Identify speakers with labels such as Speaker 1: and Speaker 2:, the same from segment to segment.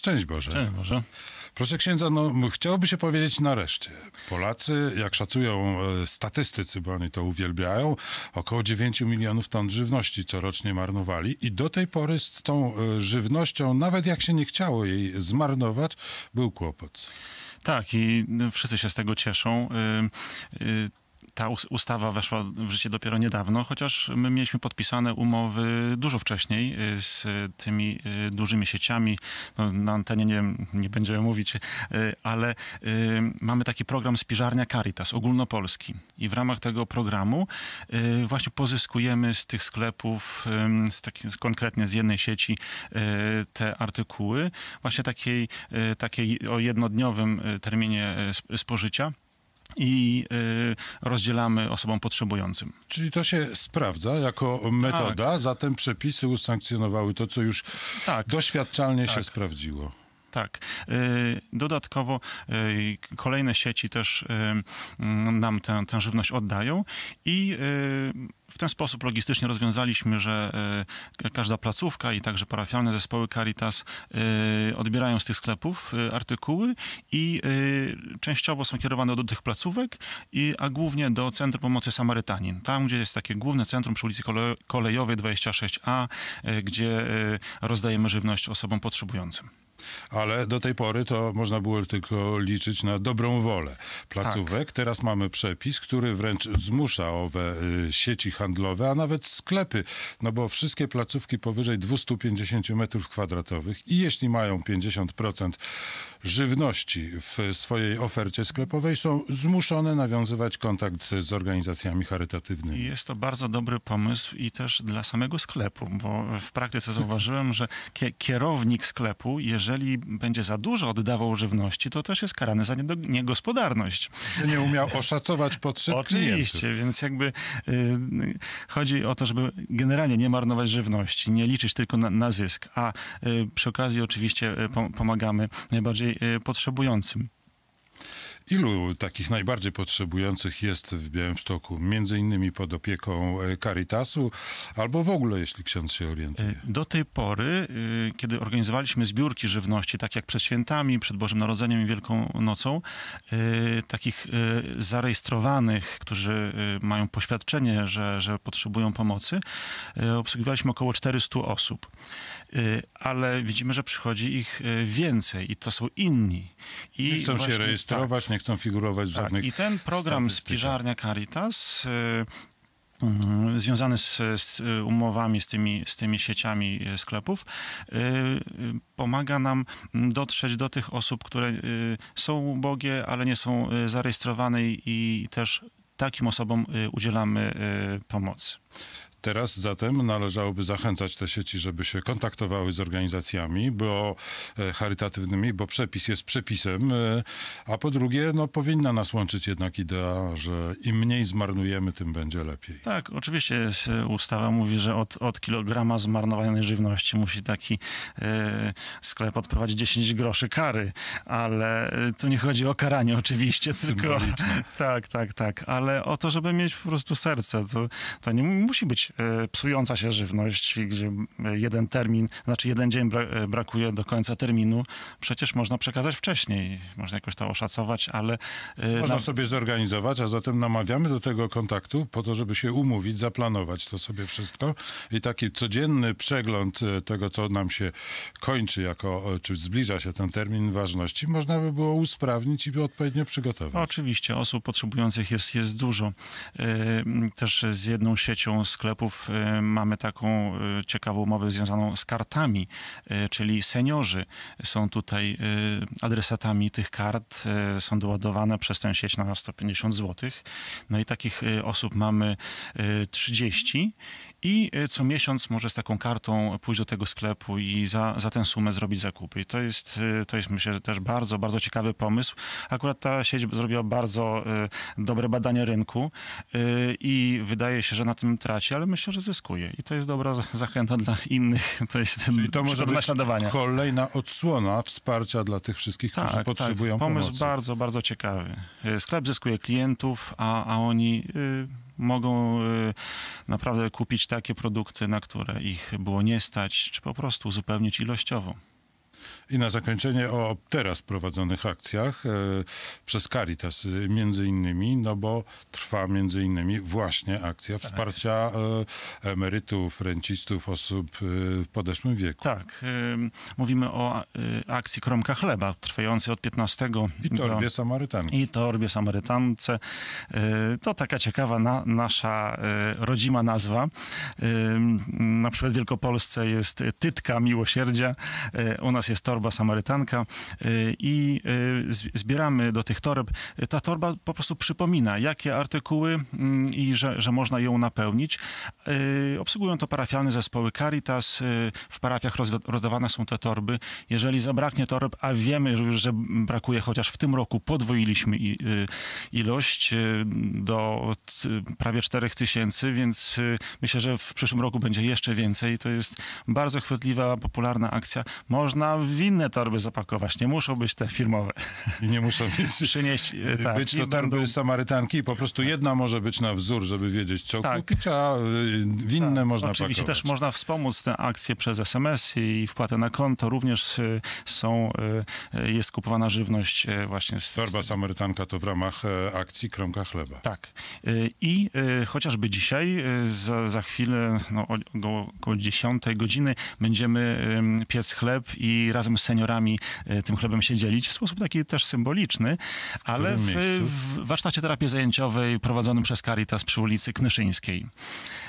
Speaker 1: Szczęść Boże. Szczęść Boże. Proszę księdza, no chciałoby się powiedzieć nareszcie. Polacy, jak szacują e, statystycy, bo oni to uwielbiają, około 9 milionów ton żywności corocznie marnowali i do tej pory z tą e, żywnością, nawet jak się nie chciało jej
Speaker 2: zmarnować, był kłopot. Tak, i no, wszyscy się z tego cieszą. Y, ta ustawa weszła w życie dopiero niedawno, chociaż my mieliśmy podpisane umowy dużo wcześniej y, z tymi y, dużymi sieciami. No, na antenie nie, nie będziemy mówić, y, ale mamy taki program Spiżarnia Caritas ogólnopolski i w ramach tego programu właśnie pozyskujemy z tych sklepów, z taki, konkretnie z jednej sieci te artykuły, właśnie takiej, takiej o jednodniowym terminie spożycia i y, rozdzielamy osobom potrzebującym.
Speaker 1: Czyli to się sprawdza jako metoda, tak.
Speaker 2: zatem przepisy usankcjonowały to, co już tak. doświadczalnie tak. się
Speaker 1: sprawdziło.
Speaker 2: Tak. Y, dodatkowo y, kolejne sieci też y, mm, nam tę, tę żywność oddają i w ten sposób logistycznie rozwiązaliśmy, że każda placówka i także parafialne zespoły Caritas odbierają z tych sklepów artykuły i częściowo są kierowane do tych placówek, a głównie do Centrum Pomocy Samarytanin. Tam, gdzie jest takie główne centrum przy ulicy Kolejowej 26A, gdzie rozdajemy żywność osobom potrzebującym
Speaker 1: ale do tej pory to można było tylko liczyć na dobrą wolę placówek. Tak. Teraz mamy przepis, który wręcz zmusza owe y, sieci handlowe, a nawet sklepy, no bo wszystkie placówki powyżej 250 metrów kwadratowych i jeśli mają 50% żywności w swojej ofercie sklepowej są zmuszone nawiązywać kontakt z organizacjami charytatywnymi.
Speaker 2: Jest to bardzo dobry pomysł i też dla samego sklepu, bo w praktyce zauważyłem, że kierownik sklepu, jeżeli będzie za dużo oddawał żywności, to też jest karany za niegospodarność. Nie umiał oszacować potrzeb Oczywiście, klientów. więc jakby y, chodzi o to, żeby generalnie nie marnować żywności, nie liczyć tylko na, na zysk, a y, przy okazji oczywiście y, pomagamy najbardziej Y, potrzebującym.
Speaker 1: Ilu takich najbardziej potrzebujących jest w Białymstoku? Między innymi pod opieką e, Caritasu albo w ogóle, jeśli ksiądz się orientuje.
Speaker 2: E, do tej pory, e, kiedy organizowaliśmy zbiórki żywności, tak jak przed świętami, przed Bożym Narodzeniem i Wielką Nocą, takich zarejestrowanych, którzy mają poświadczenie, że, że potrzebują pomocy, obsługiwaliśmy około 400 osób. Ale widzimy, że przychodzi ich więcej i to są inni. I, I chcą właśnie, się rejestrować, tak, nie chcą figurować w tak, I ten program Spiżarnia Caritas y, mm, związany z, z, y, umowami, z tymi, z tymi sieciami y, sklepów, pomaga nam dotrzeć do tych osób, które są ubogie, ale nie są zarejestrowane i też takim osobom udzielamy pomocy.
Speaker 1: Teraz zatem należałoby zachęcać te sieci, żeby się kontaktowały z organizacjami, bo e, charytatywnymi, bo przepis jest przepisem, e, a po drugie, no, powinna nas łączyć jednak idea, że im mniej zmarnujemy, tym będzie lepiej.
Speaker 2: Tak, oczywiście e, ustawa mówi, że od, od kilograma zmarnowanej żywności musi taki sklep odprowadzić 10 groszy kary, ale tu nie chodzi o karanie oczywiście, tylko... Tak, tak, tak, ale o to, żeby mieć po prostu serce. To, to nie musi być E, psująca się żywność, gdzie e, jeden termin, znaczy jeden dzień e, brakuje do końca terminu, przecież można przekazać wcześniej, można jakoś to oszacować, ale... Można sobie
Speaker 1: zorganizować, a zatem namawiamy do tego kontaktu po to, żeby się umówić, zaplanować to sobie wszystko i taki codzienny przegląd tego, co nam się kończy jako, czy zbliża się ten termin
Speaker 2: ważności, można by było usprawnić i odpowiednio przygotować. Oczywiście, osób potrzebujących jest, jest dużo. Też z jedną siecią sklepów Y, mamy taką y, ciekawą umowę związaną z kartami, y, czyli seniorzy są tutaj adresatami tych kart, są doładowane przez tę sieć na 150 zł. No i takich osób mamy 30 i e, co miesiąc może z taką kartą pójść do tego sklepu i za, za tę sumę zrobić zakupy. I to jest, e, to jest myślę, że też bardzo, bardzo ciekawy pomysł. Akurat ta sieć zrobiła bardzo e, dobre badanie rynku i wydaje się, że na tym traci, ale myślę, że zyskuje. I to jest dobra zachęta dla innych. To jest Czyli to może być naśladowania. kolejna odsłona wsparcia dla tych wszystkich, tak, którzy potrzebują tak. Pomysł pomocy. bardzo, bardzo ciekawy. Sklep zyskuje klientów, a, a oni... Yy, mogą y, naprawdę kupić takie produkty, na które ich było nie stać, czy po prostu uzupełnić ilościowo. I na zakończenie o
Speaker 1: teraz prowadzonych akcjach e, przez Caritas e, między innymi, no bo trwa między innymi właśnie akcja tak. wsparcia e, emerytów, rencistów,
Speaker 2: osób w podeszłym wieku. Tak. Mówimy o akcji Kromka Chleba, trwającej od 15 I torbie do... Samarytance. I torbie Samarytance. To taka ciekawa na, nasza rodzima nazwa. Na przykład w Wielkopolsce jest Tytka Miłosierdzia. U nas jest torba Samarytanka y, i y, zbieramy do tych toreb. Ta torba po prostu przypomina, jakie artykuły mm, i że, że można ją napełnić. Y, obsługują to parafialne zespoły Caritas. W parafiach rozdawane są te torby. Jeżeli zabraknie toreb, a wiemy, że brakuje, chociaż w tym roku podwoiliśmy ilość do prawie 4000 tysięcy, więc myślę, że w przyszłym roku będzie jeszcze więcej. To jest bardzo chwytliwa, popularna akcja. Można w inne torby zapakować. Nie muszą być te firmowe. I nie muszą być, przynieść, tak, być to tak, torby będą... samarytanki. Po
Speaker 1: prostu tak. jedna może być na wzór, żeby wiedzieć, co tak.
Speaker 2: kupić, a e, inne tak. można Oczywiście pakować. też można wspomóc tę akcję przez SMS i wpłatę na konto. Również e, są, jest kupowana żywność właśnie z... Torba samarytanka to w ramach akcji Kromka Chleba. Tak. I chociażby dzisiaj, za, za chwilę, no, około 10 godziny będziemy piec chleb i razem z seniorami e, tym chlebem się dzielić w sposób taki też symboliczny, ale w, w, warsztacie terapii zajęciowej prowadzonym przez Caritas przy ulicy Knyszyńskiej.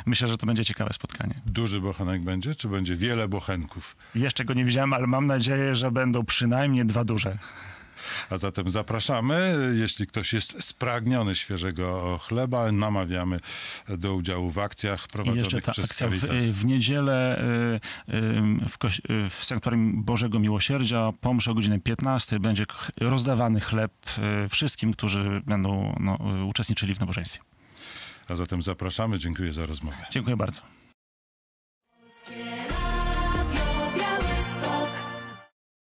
Speaker 2: Myślę, że to będzie ciekawe spotkanie. Duży bochenek będzie, czy będzie wiele bochenków? Jeszcze go nie widziałem, ale mam nadzieję, że będą przynajmniej dwa
Speaker 1: duże. A zatem zapraszamy. Jeśli ktoś jest spragniony świeżego chleba, namawiamy do udziału w akcjach prowadzonych I jeszcze ta przez akcja w, w,
Speaker 2: niedzielę y, y, w, y, w Sanktuarium Bożego Miłosierdzia po mszy o godzinie 15 będzie rozdawany chleb wszystkim, którzy będą no, uczestniczyli w nabożeństwie.
Speaker 1: A zatem zapraszamy. Dziękuję za rozmowę.
Speaker 2: Dziękuję bardzo.